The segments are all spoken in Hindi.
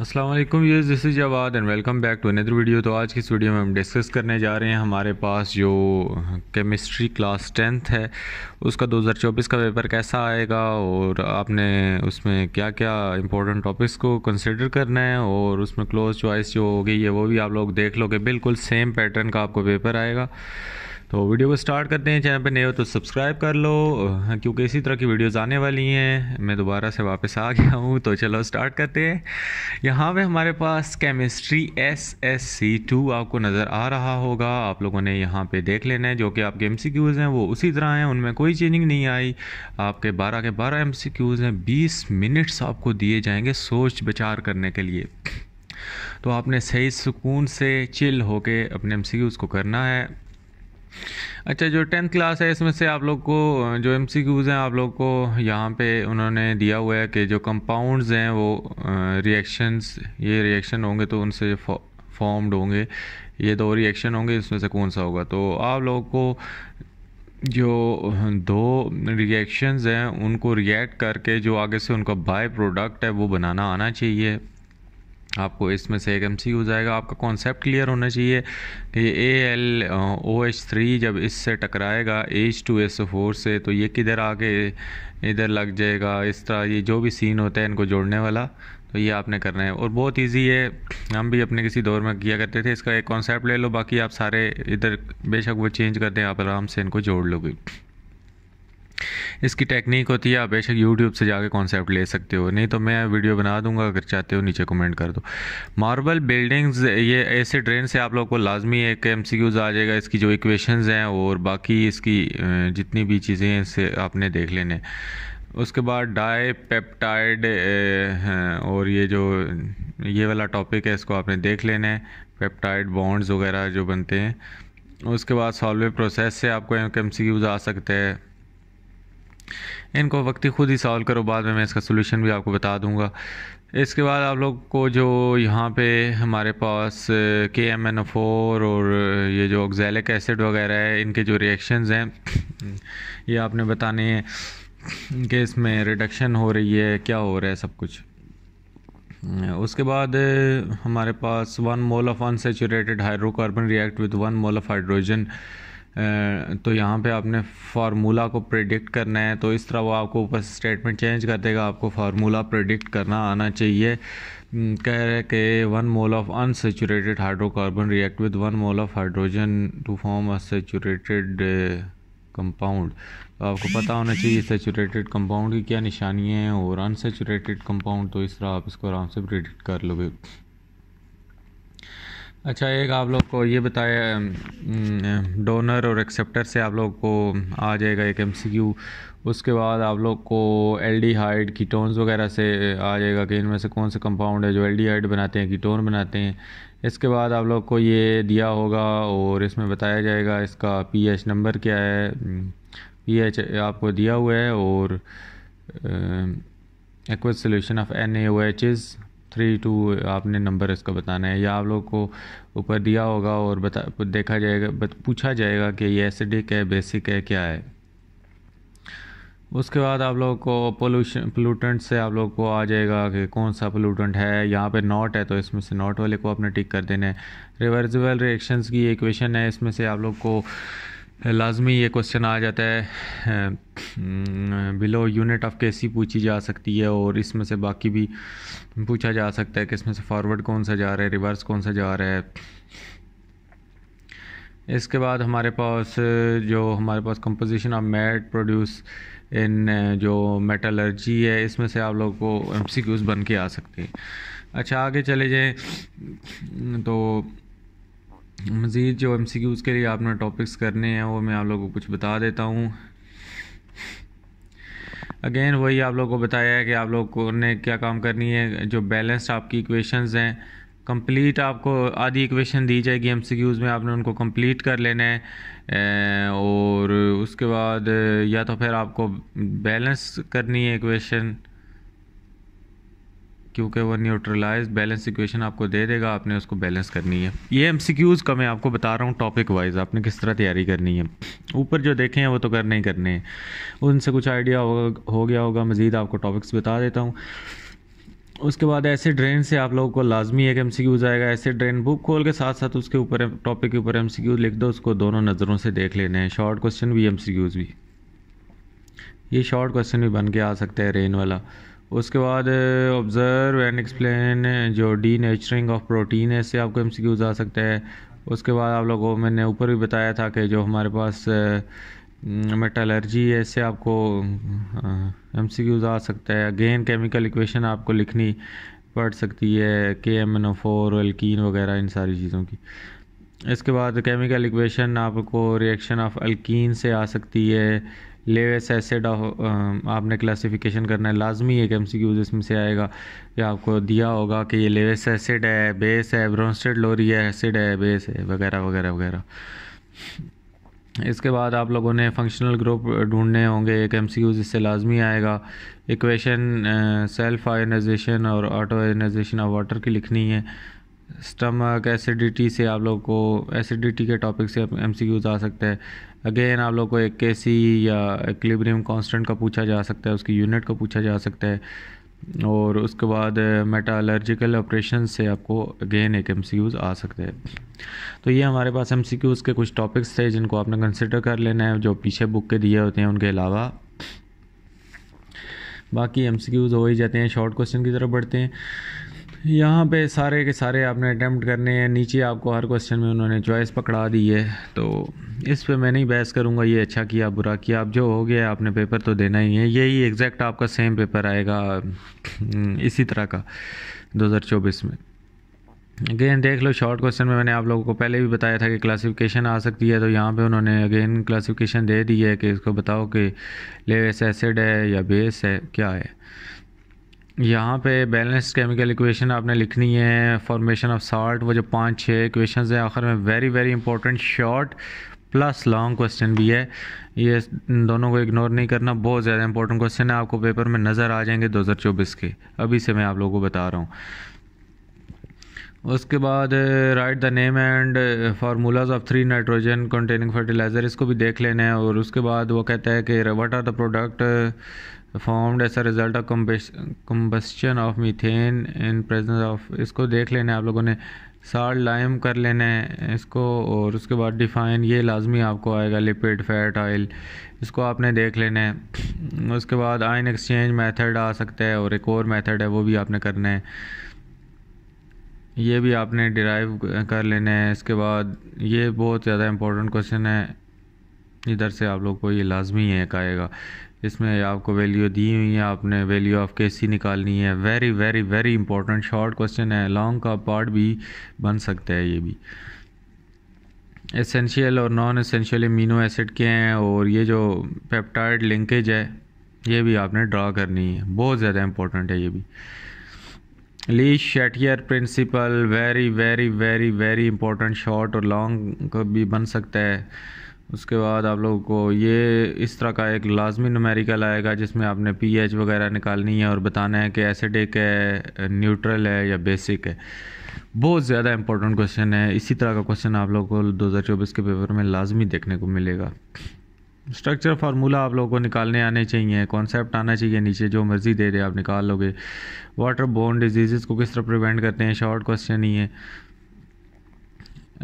असलम ये this is Jawad and welcome back to another video तो आज की इस वीडियो में हम डिस्कस करने जा रहे हैं हमारे पास जो केमिस्ट्री क्लास टेंथ है उसका 2024 का पेपर कैसा आएगा और आपने उसमें क्या क्या इंपॉर्टेंट टॉपिक्स को कंसिडर करना है और उसमें क्लोज चॉइस जो हो गई है वो भी आप लोग देख लोगे बिल्कुल सेम पैटर्न का आपको पेपर आएगा तो वीडियो को स्टार्ट करते हैं चैनल पे नए हो तो सब्सक्राइब कर लो हाँ, क्योंकि इसी तरह की वीडियोस आने वाली हैं मैं दोबारा से वापस आ गया हूँ तो चलो स्टार्ट करते हैं यहाँ पे हमारे पास chemistry S S C two आपको नज़र आ रहा होगा आप लोगों ने यहाँ पे देख लेना है जो कि आपके एम सी क्यूज़ हैं वो उसी तरह हैं उनमें कोई चेंजिंग नहीं आई आपके बारह के बारह एम सी क्यूज़ हैं बीस मिनट्स आपको दिए जाएंगे सोच विचार करने के लिए तो आपने सही सुकून से चिल होके अपने एम सी क्यूज़ को करना है अच्छा जो टेंथ क्लास है इसमें से आप लोग को जो एम हैं आप लोग को यहाँ पे उन्होंने दिया हुआ है कि जो कंपाउंड्स हैं वो रिएक्शंस ये रिएक्शन होंगे तो उनसे फॉर्म्ड होंगे ये दो रिएक्शन होंगे इसमें से कौन सा होगा तो आप लोग को जो दो रिएक्शंस हैं उनको रिएक्ट करके जो आगे से उनका बाय प्रोडक्ट है वो बनाना आना चाहिए आपको इसमें से एक एम सी हो जाएगा आपका कॉन्सेप्ट क्लियर होना चाहिए कि A L O H three जब इससे टकराएगा एच टू एस फोर से तो ये किधर आके इधर लग जाएगा इस तरह ये जो भी सीन होता है इनको जोड़ने वाला तो ये आपने करना है और बहुत इजी है हम भी अपने किसी दौर में किया करते थे इसका एक कॉन्सेप्ट ले लो बाकी आप सारे इधर बेशक वो चेंज करते हैं आप आराम से इनको जोड़ लोगे इसकी टेक्निक होती है आप बेशक यूट्यूब से जाके कॉन्सेप्ट ले सकते हो नहीं तो मैं वीडियो बना दूंगा अगर चाहते हो नीचे कमेंट कर दो मार्बल बिल्डिंग्स ये ऐसे ड्रेन से आप लोग को लाजमी एक एम आ जाएगा इसकी जो इक्वेशंस हैं और बाकी इसकी जितनी भी चीज़ें हैं इससे आपने देख लेने उसके बाद डाई पेप्टाइड और ये जो ये वाला टॉपिक है इसको आपने देख लेना है पेप्टाइड बॉन्ड्स वगैरह जो बनते हैं उसके बाद सॉल्वे प्रोसेस से आपको एम आ सकते हैं इनको वक्ती खुद ही सॉल्व करो बाद में मैं इसका सोल्यूशन भी आपको बता दूंगा इसके बाद आप लोग को जो यहाँ पे हमारे पास के एम एन फोर और ये जो ऑक्जैलिक एसिड वगैरह है इनके जो रिएक्शंस हैं ये आपने बताने हैं कि इसमें रिडक्शन हो रही है क्या हो रहा है सब कुछ उसके बाद हमारे पास one mole of unsaturated hydrocarbon react with one mole of hydrogen तो यहाँ पे आपने फार्मूला को प्रिडिक्ट करना है तो इस तरह वो आपको ऊपर स्टेटमेंट चेंज कर देगा आपको फार्मूला प्रडिक्ट करना आना चाहिए कह रहे कि one mole of unsaturated hydrocarbon react with one mole of hydrogen to form a saturated compound तो आपको पता होना चाहिए सेचुरेटेड कंपाउंड की क्या निशानियाँ हैं और अनसेचुरेटेड कंपाउंड तो इस तरह आप इसको आराम से प्रिडिक्ट कर लोगे अच्छा एक आप लोग को ये बताया डोनर और एक्सेप्टर से आप लोग को आ जाएगा एक एमसीक्यू उसके बाद आप लोग को एल्डिहाइड कीटोन्स वगैरह से आ जाएगा कि इनमें से कौन से कंपाउंड है जो एल्डिहाइड बनाते हैं कीटोन बनाते हैं इसके बाद आप लोग को ये दिया होगा और इसमें बताया जाएगा इसका पीएच नंबर क्या है पीएच आपको दिया हुआ है और aqueous solution of N A O H is three two आपने नंबर इसका बताना है या आप लोग को ऊपर दिया होगा और बता देखा जाएगा बत, पूछा जाएगा कि ये एसिडिक है बेसिक है क्या है उसके बाद आप लोग को पोल्यूशन पोलूटेंट से आप लोग को आ जाएगा कि कौन सा पोलूटेंट है यहाँ पे नॉट है तो इसमें से नॉट वाले को आपने टिक कर देना है रिवर्सिबल रिएक्शंस की इक्वेशन है इसमें से आप लोग को लाजमी ये क्वेश्चन आ जाता है बिलो यूनिट ऑफ केसी पूछी जा सकती है और इसमें से बाकी भी पूछा जा सकता है कि इसमें से फॉरवर्ड कौन सा जा रहा है रिवर्स कौन सा जा रहा है इसके बाद हमारे पास जो हमारे पास कंपोजिशन ऑफ मेट प्रोड्यूस इन जो मेटलर्जी है इसमें से आप लोग को एम सी क्यूज़ बन के आ सकते हैं अच्छा आगे चले जाएँ तो मज़ीद जो एम सी क्यूज़ के लिए आपने टॉपिक्स करने हैं वो मैं आप लोगों को कुछ बता देता हूँ अगेन वही आप लोगों को बताया है कि आप लोगों ने क्या काम करनी है जो बैलेंस्ड आपकी इक्वेशंस हैं कंप्लीट आपको आधी इक्वेशन दी जाएगी एम सी क्यूज़ में आपने उनको कंप्लीट कर लेना है और उसके बाद या तो फिर आपको बैलेंस करनी है इक्वेशन क्योंकि वो न्यूट्रलाइज बैलेंस इक्वेशन आपको दे देगा आपने उसको बैलेंस करनी है ये एम सी क्यूज़ का मैं आपको बता रहा हूँ टॉपिक वाइज आपने किस तरह तैयारी करनी है ऊपर जो देखे हैं वो तो करने ही करने हैं उनसे कुछ आइडिया होगा हो गया होगा मज़ीद आपको टॉपिक्स बता देता हूँ उसके बाद ऐसे ड्रेन से आप लोगों को लाजमी एक एम सी क्यूज़ आएगा ऐसे ड्रेन बुक खोल के साथ साथ उसके ऊपर टॉपिक के ऊपर एम सी क्यूज़ लिख दो उसको दोनों नज़रों से देख लेने हैं शॉर्ट क्वेश्चन भी एम सी क्यूज़ भी ये शॉर्ट क्वेश्चन भी बन के आ सकता है रेन वाला उसके बाद ऑब्ज़र्व एंड एक्सप्लेन जो डी नेचरिंग ऑफ प्रोटीन है इससे आपको एम सी क्यूज़ आ सकता है उसके बाद आप लोगों को मैंने ऊपर भी बताया था कि जो हमारे पास मेटालर्जी है इससे आपको एम सी क्यूज़ आ सकता है अगेन केमिकल इक्वेशन आपको लिखनी पड़ सकती है K M N O four alkene वगैरह इन सारी चीज़ों की इसके बाद केमिकल इक्वेशन आपको रिएक्शन ऑफ अल्कीन से आ सकती है लेवेस एसिड आपने क्लासिफिकेशन करना है लाजमी एक एम सी इसमें से आएगा या आपको दिया होगा कि ये लेवेस एसिड है बेस है ब्रोंस्टेड है एसिड है बेस है वगैरह वगैरह वगैरह इसके बाद आप लोगों ने फंक्शनल ग्रुप ढूंढने होंगे एक एम सी इससे लाजमी आएगा इक्वेशन सेल्फ आयोनाइजेशन और ऑटो आयोनाइजेशन ऑफ वाटर की लिखनी है स्टमक एसिडिटी से आप लोग को एसिडिटी के टॉपिक से एम सी क्यूज़ आ सकते हैं अगेन आप लोग को एक के सी या एक्लिब्रियम कांस्टेंट का पूछा जा सकता है उसकी यूनिट का पूछा जा सकता है और उसके बाद अलर्जिकल uh, ऑपरेशन से आपको अगेन एक एम आ सकते हैं तो ये हमारे पास एम के कुछ टॉपिक्स थे जिनको आपने कंसिडर कर लेना है जो पीछे बुक के दिए होते हैं उनके अलावा बाकी एम हो ही जाते हैं शॉर्ट क्वेश्चन की तरफ बढ़ते हैं यहाँ पे सारे के सारे आपने अटैम्प्ट करने हैं नीचे आपको हर क्वेश्चन में उन्होंने चॉइस पकड़ा दी है तो इस पे मैं नहीं बहस करूँगा ये अच्छा किया बुरा किया आप जो हो गया आपने पेपर तो देना ही है यही एग्जैक्ट आपका सेम पेपर आएगा हम्म, इसी तरह का 2024 में अगेन देख लो शॉर्ट क्वेश्चन में मैंने आप लोगों को पहले भी बताया था कि क्लासिफिकेशन आ सकती है तो यहाँ पे उन्होंने अगेन क्लासिफिकेशन दे दी है कि इसको बताओ कि लेस एसिड है या बेस है क्या है यहाँ पे बैलेंस केमिकल इक्वेशन आपने लिखनी है फॉर्मेशन ऑफ साल्ट वो जो पांच छः इक्वेशंस हैं आखिर में very very important short plus long question भी है ये दोनों को इग्नोर नहीं करना बहुत ज़्यादा इंपॉर्टेंट क्वेश्चन है आपको पेपर में नज़र आ जाएंगे चौबीस के अभी से मैं आप लोगों को बता रहा हूँ उसके बाद write the name and formulas of three nitrogen containing fertilizer इसको भी देख लेना है और उसके बाद वो कहता है कि what are the product formed as a result of combustion of methane in presence of इसको देख लेना है आप लोगों ने साल लाइम कर लेना है इसको और उसके बाद डिफाइन ये लाजमी आपको आएगा लिपिड फैट ऑयल इसको आपने देख लेना है उसके बाद आइन एक्सचेंज मेथड आ सकता है और एक और मेथड है वो भी आपने करना है ये भी आपने डिराइव कर लेना है इसके बाद ये बहुत ज़्यादा इंपॉर्टेंट क्वेश्चन है इधर से आप लोग को ये लाजमी है एक आएगा इसमें आपको वैल्यू दी हुई है आपने वैल्यू ऑफ के सी निकालनी है very very very important short question है लॉन्ग का पार्ट भी बन सकता है ये भी एसेंशियल और नॉन एसेंशियल अमीनो एसिड के हैं और ये जो पेप्टाइड लिंकेज है ये भी आपने ड्रा करनी है बहुत ज़्यादा इंपॉर्टेंट है ये भी Le Chatelier principle very very very very important short और लॉन्ग भी बन सकता है उसके बाद आप लोगों को ये इस तरह का एक लाजमी नमेरिकल आएगा जिसमें आपने पीएच वगैरह निकालनी है और बताना है कि एसिडिक है न्यूट्रल है या बेसिक है बहुत ज़्यादा इंपॉर्टेंट क्वेश्चन है इसी तरह का क्वेश्चन आप लोगों को 2024 के पेपर में लाजमी देखने को मिलेगा स्ट्रक्चर फार्मूला आप लोगों को निकालने आने चाहिए कॉन्सेप्ट आना चाहिए नीचे जो मर्ज़ी दे दे आप निकाल लोगे वाटर बोन डिजीज़ को किस तरह प्रिवेंट करते हैं शॉर्ट क्वेश्चन ही है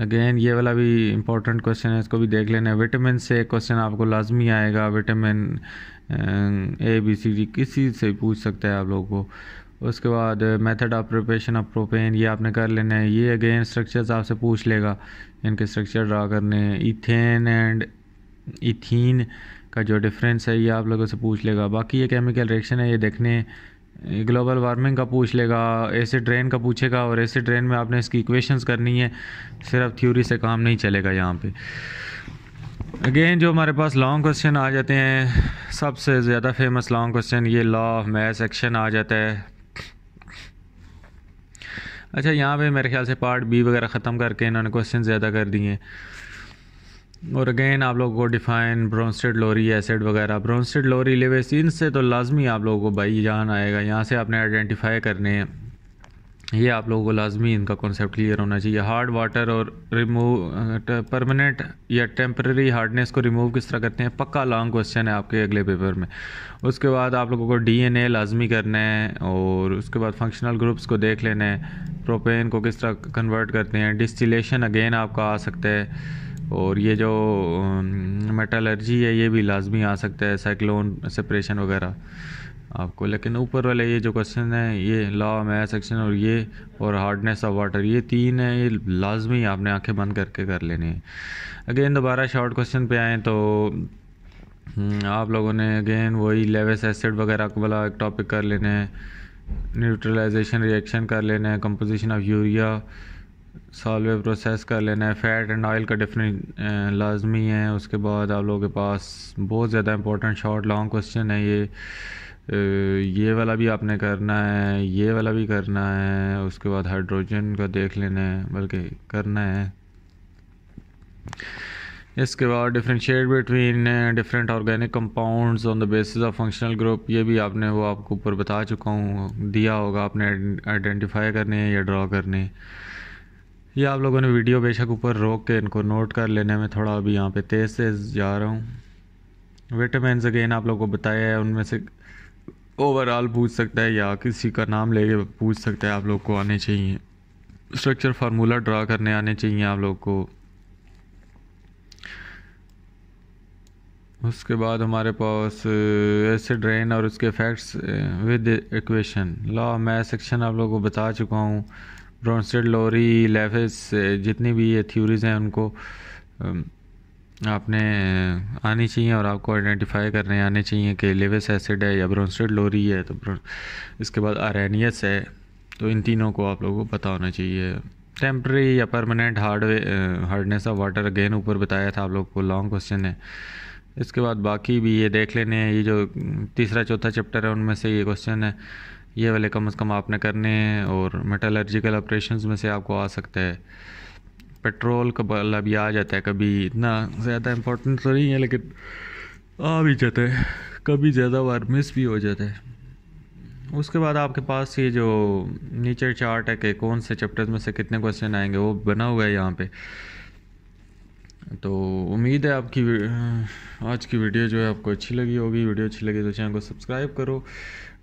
अगेन ये वाला भी इम्पोर्टेंट क्वेश्चन है इसको भी देख लेना है विटामिन से क्वेश्चन आपको लाजमी आएगा vitamin A B C D किसी से पूछ सकता है आप लोगों को उसके बाद method of preparation of propane ये आपने कर लेना है ये अगेन स्ट्रक्चर्स आपसे पूछ लेगा इनके स्ट्रक्चर ड्रा करने हैं इथेन एंड इथीन का जो डिफरेंस है ये आप लोगों से पूछ लेगा बाकी ये केमिकल रिएक्शन है ये देखने ग्लोबल वार्मिंग का पूछ लेगा ऐसे ड्रेन का पूछेगा और ऐसे ड्रेन में आपने इसकी इक्वेशंस करनी है सिर्फ थ्योरी से काम नहीं चलेगा यहाँ पे अगेन जो हमारे पास लॉन्ग क्वेश्चन आ जाते हैं सबसे ज़्यादा फेमस लॉन्ग क्वेश्चन ये लॉ ऑफ मैथ एक्शन आ जाता है अच्छा यहाँ पे मेरे ख्याल से पार्ट बी वगैरह ख़त्म करके इन्होंने क्वेश्चन ज़्यादा कर दिए और अगेन आप लोगों को डिफाइन ब्रॉन्स्टेड लोरी एसिड वगैरह ब्रोंस्टेड लोरी लिवेस इनसे तो लाजमी आप लोगों को बाई जान आएगा यहाँ से आपने आइडेंटिफाई करने हैं ये आप लोगों को लाजमी इनका कॉन्सेप्ट क्लियर होना चाहिए हार्ड वाटर और रिमूव परमानेंट uh, या टेम्प्रेरी हार्डनेस को रिमूव किस तरह करते हैं पक्का लॉन्ग क्वेश्चन है आपके अगले पेपर में उसके बाद आप लोगों को डीएनए लाजमी करना है और उसके बाद फंक्शनल ग्रुप्स को देख लेना है प्रोपेन को किस तरह कन्वर्ट करते हैं डिस्टिलेशन अगेन आपका आ सकता है और ये जो मेटालर्जी है ये भी लाजमी आ सकता है साइक्लोन सेपरेशन वगैरह आपको लेकिन ऊपर वाले ये जो क्वेश्चन है ये लॉ मैथ सेक्शन और ये और हार्डनेस ऑफ वाटर ये तीन है ये लाजमी आपने आंखें बंद करके कर लेनी है अगेन दोबारा शॉर्ट क्वेश्चन पे आएँ तो हम्म, आप लोगों ने अगेन वही लेवेस एसिड वगैरह वाला एक टॉपिक कर लेने हैं न्यूट्रलाइजेशन रिएक्शन कर लेना है composition of urea Solvay process कर लेना है फ़ैट एंड ऑयल का डिफरेंट लाजमी है उसके बाद आप लोगों के पास बहुत ज़्यादा इंपॉर्टेंट शॉर्ट लॉन्ग क्वेश्चन है ये ये वाला भी आपने करना है ये वाला भी करना है उसके बाद हाइड्रोजन का देख लेना है बल्कि करना है इसके बाद differentiate between different organic compounds on the basis of functional group ये भी आपने वो आपको ऊपर बता चुका हूँ दिया होगा आपने आइडेंटिफाई करने हैं या ड्रा करने ये आप लोगों ने वीडियो बेशक ऊपर रोक के इनको नोट कर लेने में थोड़ा अभी यहाँ पे तेज़ तेज़ जा रहा हूँ विटामिन अगेन आप लोगों को बताया है उनमें से ओवरऑल पूछ सकता है या किसी का नाम लेके पूछ सकता है आप लोग को आने चाहिए स्ट्रक्चर फार्मूला ड्रा करने आने चाहिए आप लोग को उसके बाद हमारे पास एसिड uh, रेन और उसके इफेक्ट्स विद इक्वेशन लॉ मैं सेक्शन आप लोगों को बता चुका हूँ ब्रॉन्स्टेड लोरी लेविस जितनी भी ये थ्योरीज़ हैं उनको आपने आनी चाहिए और आपको आइडेंटिफाई करने आने चाहिए कि लेविस एसिड है या ब्रॉन्स्टेड लोरी है तो इसके बाद आरनियस है तो इन तीनों को आप लोगों को पता होना चाहिए टेम्प्रेरी या permanent hard hardness of water again ऊपर बताया था आप लोग को लॉन्ग क्वेश्चन है इसके बाद बाकी भी ये देख लेने हैं ये जो तीसरा चौथा चैप्टर है उनमें से ये क्वेश्चन है ये वाले कम अज़ कम आपने करने हैं और मेटालर्जिकल ऑपरेशंस में से आपको आ सकता है पेट्रोल का बल अभी आ जाता है कभी इतना ज़्यादा इम्पोर्टेंट तो नहीं है लेकिन आ भी जाता है कभी ज़्यादा बार मिस भी हो जाता है उसके बाद आपके पास ये जो नीचे चार्ट है कि कौन से चैप्टर्स में से कितने क्वेश्चन आएंगे वो बना हुआ है यहाँ पे तो उम्मीद है आपकी आज की वीडियो जो है आपको अच्छी लगी होगी वीडियो अच्छी लगी तो चैनल को सब्सक्राइब करो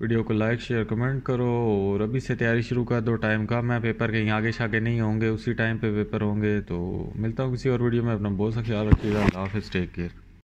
वीडियो को लाइक शेयर कमेंट करो और अभी से तैयारी शुरू कर दो टाइम कम है पेपर कहीं आगे शागे नहीं होंगे उसी टाइम पे पेपर होंगे तो मिलता हूँ किसी और वीडियो में अपना बहुत सा ख्याल रखिएगा हाफिज़ टेक केयर